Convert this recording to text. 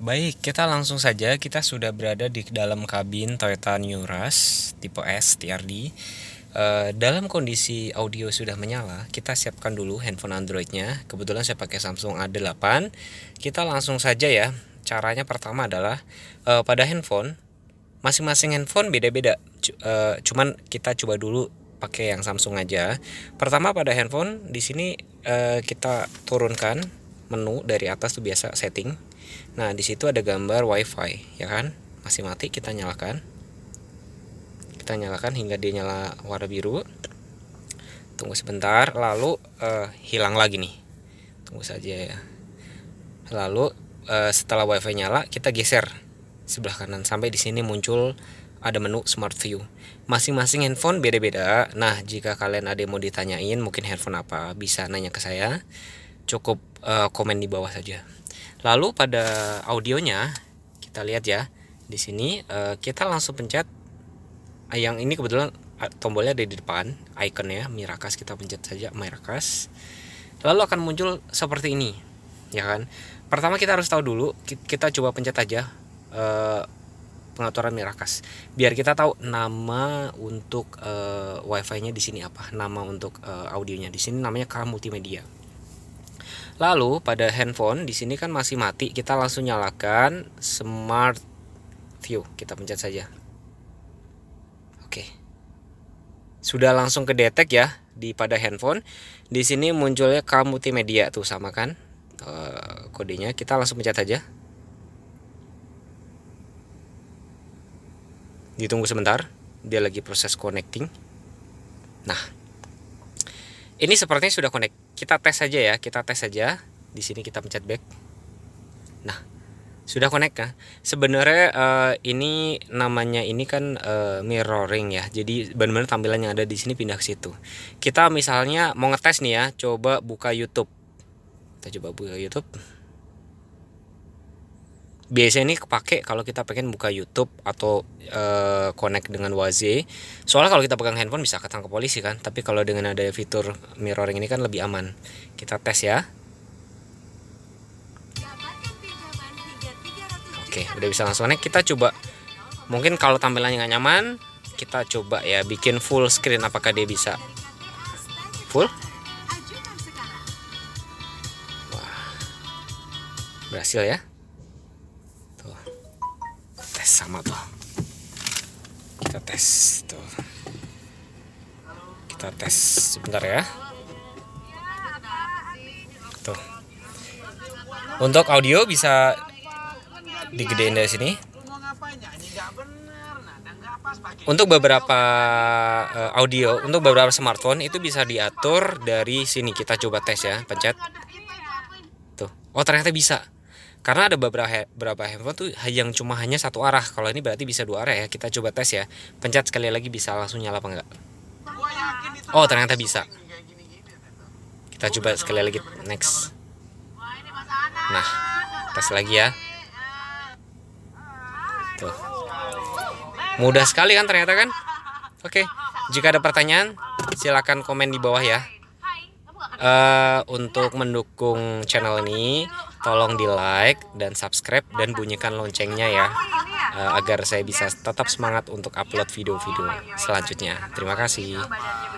Baik, kita langsung saja. Kita sudah berada di dalam kabin Toyota New Rush tipe S TRD. Uh, eh, dalam kondisi audio sudah menyala, kita siapkan dulu handphone Androidnya. Kebetulan saya pakai Samsung A8. Kita langsung saja ya. Caranya pertama adalah uh, pada handphone, masing-masing handphone beda-beda. uh, cuman kita coba dulu pakai yang Samsung aja. Pertama pada handphone di sini kita turunkan menu dari atas tuh biasa setting. Nah, di situ ada gambar WiFi, ya kan? Masih mati kita nyalakan. Kita nyalakan hingga dia nyala warna biru. Tunggu sebentar, lalu uh, hilang lagi nih. Tunggu saja ya. Lalu uh, setelah WiFi nyala, kita geser sebelah kanan sampai di sini muncul ada menu Smart View. Masing-masing handphone beda-beda. Nah, jika kalian ada yang mau ditanyain, mungkin handphone apa, bisa nanya ke saya cukup uh, komen di bawah saja. Lalu pada audionya kita lihat ya di sini uh, kita langsung pencet eh, yang ini kebetulan tombolnya ada di depan ikonnya Mirakas kita pencet saja Mirakas. Lalu akan muncul seperti ini ya kan. Pertama kita harus tahu dulu kita coba pencet aja uh, pengaturan Mirakas biar kita tahu nama untuk uh, wifi-nya di sini apa nama untuk uh, audionya di sini namanya K multimedia Lalu pada handphone di sini kan masih mati, kita langsung nyalakan Smart View. Kita pencet saja. Oke. Sudah langsung ke detect ya di pada handphone. Di sini munculnya ke multimedia tuh sama kan e, kodenya. Kita langsung pencet aja. Ditunggu sebentar. Dia lagi proses connecting. Nah, ini sepertinya sudah connect kita tes saja ya kita tes saja di sini kita pencet back nah sudah connect kan sebenarnya uh, ini namanya ini kan uh, mirroring ya jadi benar-benar tampilan yang ada di sini pindah ke situ kita misalnya mau ngetes nih ya coba buka YouTube kita coba buka YouTube biasanya ini kepake kalau kita pengen buka YouTube atau uh, connect dengan Waze. Soalnya kalau kita pegang handphone bisa ketangkep polisi kan, tapi kalau dengan ada fitur mirroring ini kan lebih aman. Kita tes ya. Oke, udah bisa langsung connect. Kita coba mungkin kalau tampilannya nggak nyaman, kita coba ya bikin full screen apakah dia bisa full? Wah. Berhasil ya sama tuh kita tes tuh kita tes sebentar ya tuh untuk audio bisa digedein dari sini untuk beberapa uh, audio untuk beberapa smartphone itu bisa diatur dari sini kita coba tes ya pencet tuh oh ternyata bisa karena ada beberapa beberapa handphone tuh yang cuma hanya satu arah kalau ini berarti bisa dua arah ya kita coba tes ya pencet sekali lagi bisa langsung nyala apa enggak oh ternyata bisa kita coba gitu. sekali lagi next nah tes lagi ya tuh mudah sekali kan ternyata kan oke jika ada pertanyaan silakan komen di bawah ya uh, untuk mendukung channel ini tolong di like dan subscribe dan bunyikan loncengnya ya uh, agar saya bisa tetap semangat untuk upload video-video selanjutnya terima kasih